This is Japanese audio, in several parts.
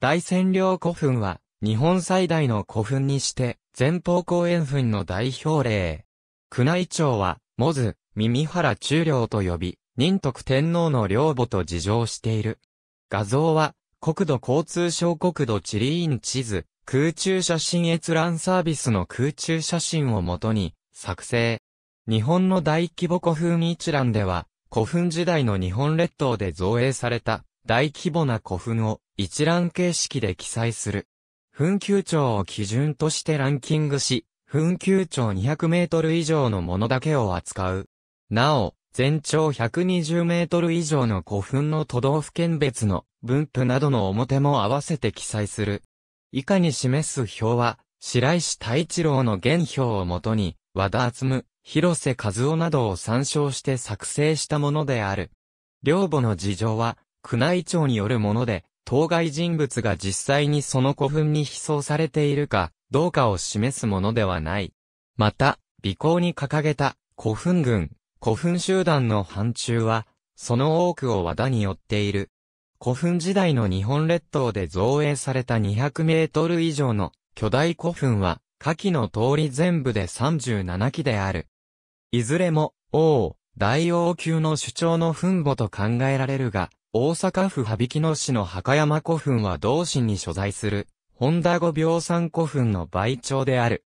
大占領古墳は、日本最大の古墳にして、前方後円墳の代表例。宮内庁は、モズ、耳原中領と呼び、仁徳天皇の領母と自称している。画像は、国土交通省国土地理院地図、空中写真閲覧サービスの空中写真をもとに、作成。日本の大規模古墳一覧では、古墳時代の日本列島で造営された、大規模な古墳を、一覧形式で記載する。紛糾帳を基準としてランキングし、紛糾帳200メートル以上のものだけを扱う。なお、全長120メートル以上の古墳の都道府県別の分布などの表も合わせて記載する。以下に示す表は、白石太一郎の原表をもとに、和田厚む、広瀬和夫などを参照して作成したものである。両母の事情は、宮内庁によるもので、当該人物が実際にその古墳に被葬されているか、どうかを示すものではない。また、備行に掲げた古墳群、古墳集団の範疇は、その多くを和田に寄っている。古墳時代の日本列島で造営された200メートル以上の巨大古墳は、下記の通り全部で37基である。いずれも、王、大王級の主張の墳墓と考えられるが、大阪府羽曳野市の墓山古墳は同市に所在する、本田五病産古墳の倍長である。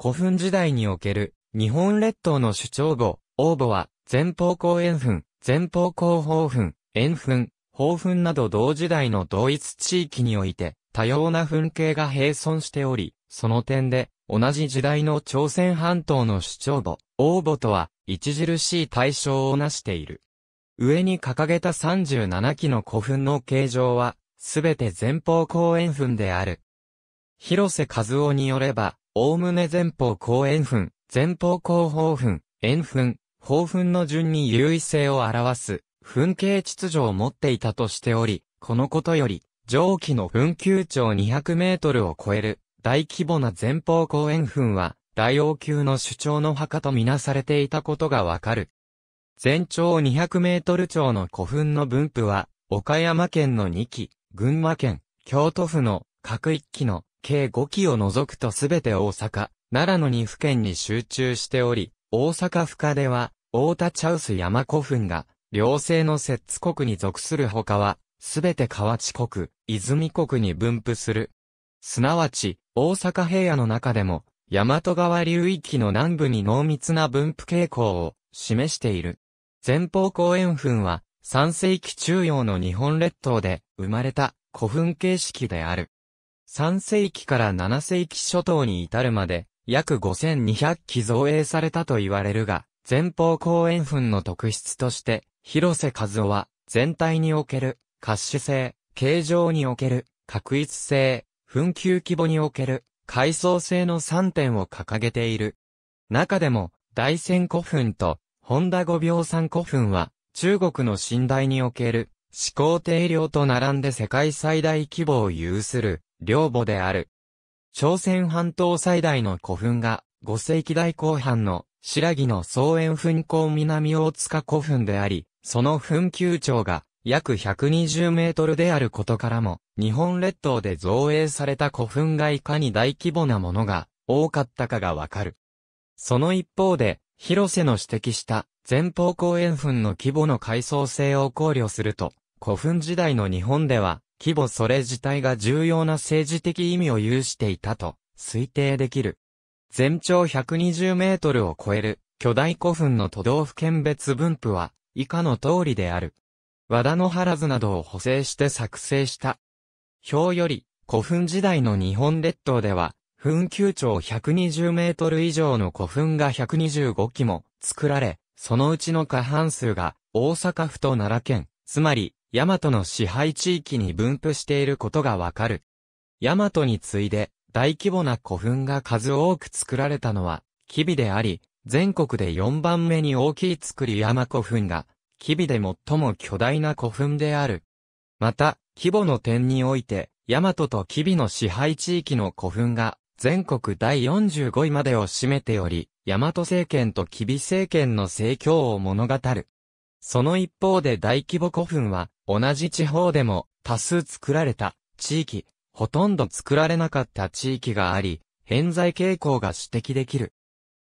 古墳時代における、日本列島の主張語、応募は、前方後円墳、前方後方墳、円墳、方墳など同時代の同一地域において、多様な墳形が並存しており、その点で、同じ時代の朝鮮半島の主張語、応募とは、著しい対象をなしている。上に掲げた37基の古墳の形状は、すべて前方後円墳である。広瀬和夫によれば、おおむね前方後円墳、前方後方墳、円墳、方墳の順に優位性を表す、墳形秩序を持っていたとしており、このことより、上記の墳丘長200メートルを超える、大規模な前方後円墳は、大王宮の主張の墓とみなされていたことがわかる。全長200メートル超の古墳の分布は、岡山県の2基、群馬県、京都府の各1基の計5基を除くとすべて大阪、奈良の2府県に集中しており、大阪府下では、大田茶臼山古墳が、両性の摂津国に属するほかは、すべて河内国、泉国に分布する。すなわち、大阪平野の中でも、大和川流域の南部に濃密な分布傾向を示している。前方後円墳は、3世紀中央の日本列島で生まれた古墳形式である。3世紀から7世紀初頭に至るまで、約5200基造営されたと言われるが、前方後円墳の特質として、広瀬和夫は、全体における、滑死性、形状における、確一性、墳丘規模における、階層性の3点を掲げている。中でも、大仙古墳と本田五秒産古墳は、中国の信頼における、始皇帝陵と並んで世界最大規模を有する、陵墓である。朝鮮半島最大の古墳が、五世紀代後半の、白木の草原墳港南大塚古墳であり、その墳丘長が、約120メートルであることからも、日本列島で造営された古墳がいかに大規模なものが多かったかがわかる。その一方で、広瀬の指摘した前方後円墳の規模の階層性を考慮すると、古墳時代の日本では、規模それ自体が重要な政治的意味を有していたと推定できる。全長120メートルを超える巨大古墳の都道府県別分布は以下の通りである。和田の原図などを補正して作成した。表より古墳時代の日本列島では墳丘長120メートル以上の古墳が125基も作られ、そのうちの過半数が大阪府と奈良県、つまり、大和の支配地域に分布していることがわかる。大和に次いで大規模な古墳が数多く作られたのは、吉備であり、全国で4番目に大きい作り山古墳が、吉備で最も巨大な古墳である。また、規模の点において、大和と吉備の支配地域の古墳が全国第45位までを占めており、大和政権と吉備政権の政教を物語る。その一方で大規模古墳は、同じ地方でも多数作られた地域、ほとんど作られなかった地域があり、偏在傾向が指摘できる。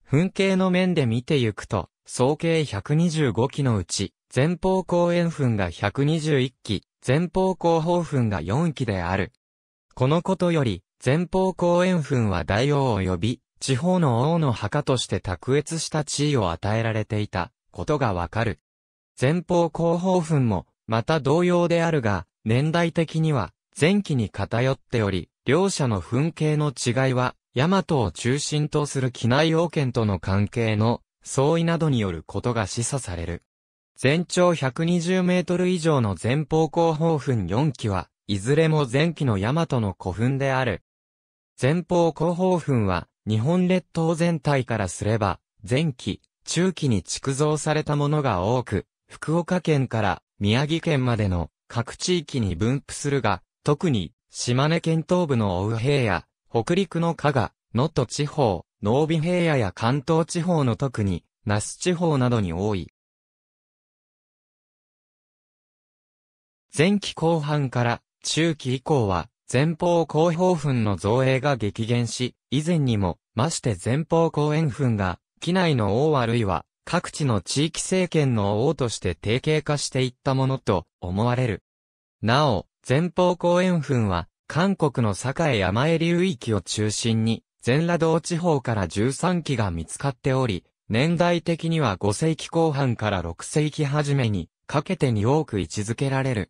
墳形の面で見てゆくと、総計125基のうち、前方後円墳が121基、前方後方墳が4基である。このことより、前方後円墳は大王及び、地方の王の墓として卓越した地位を与えられていたことがわかる。前方後方墳も、また同様であるが、年代的には前期に偏っており、両者の墳形の違いは、大和を中心とする機内王権との関係の相違などによることが示唆される。全長120メートル以上の前方後方墳4基は、いずれも前期の大和の古墳である前方後方墳は、日本列島全体からすれば、前期、中期に築造されたものが多く、福岡県から宮城県までの各地域に分布するが、特に、島根県東部の大平野、北陸の加賀、能登地方、能美平野や関東地方の特に、那須地方などに多い。前期後半から中期以降は、前方後方墳の造営が激減し、以前にも、まして前方後円墳が、機内の王あるいは、各地の地域政権の王として定型化していったものと思われる。なお、前方後円墳は、韓国の栄山江流域を中心に、全羅道地方から13基が見つかっており、年代的には5世紀後半から6世紀初めにかけてに多く位置づけられる。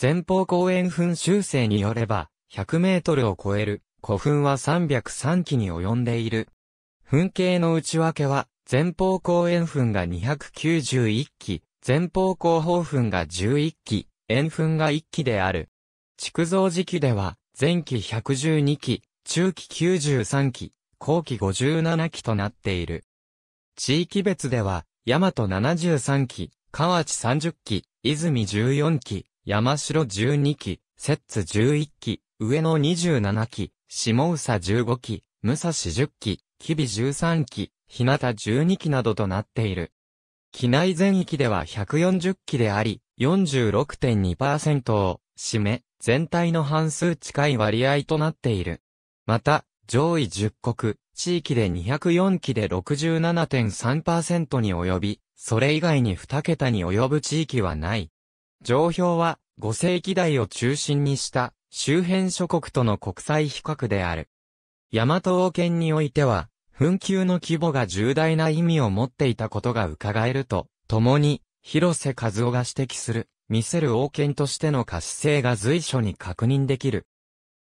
前方後円墳修正によれば、100メートルを超える古墳は303基に及んでいる。墳形の内訳は、前方後円墳が291基、前方後方墳が11基、円墳が1基である。築造時期では、前期112期、中期93期、後期57期となっている。地域別では、大和73期、河内30期、泉14期、山城12期、摂津11期、上野27期、下宇佐15期、武蔵10期、日比13期、日向12期などとなっている。機内全域では140期であり、46.2%を占め、全体の半数近い割合となっている。また、上位10国、地域で204期で67.3%に及び、それ以外に2桁に及ぶ地域はない。上表は、5世紀代を中心にした周辺諸国との国際比較である。大和王権においては、紛糾の規模が重大な意味を持っていたことが伺えると、共に、広瀬和夫が指摘する、見せる王権としての可視性が随所に確認できる。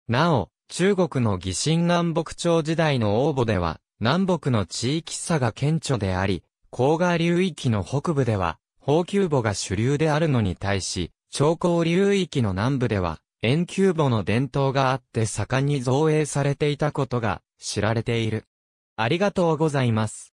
なお、中国の疑心南北朝時代の応募では、南北の地域差が顕著であり、黄河流域の北部では、宝球母が主流であるのに対し、長江流域の南部では、円球母の伝統があって盛んに造営されていたことが知られている。ありがとうございます。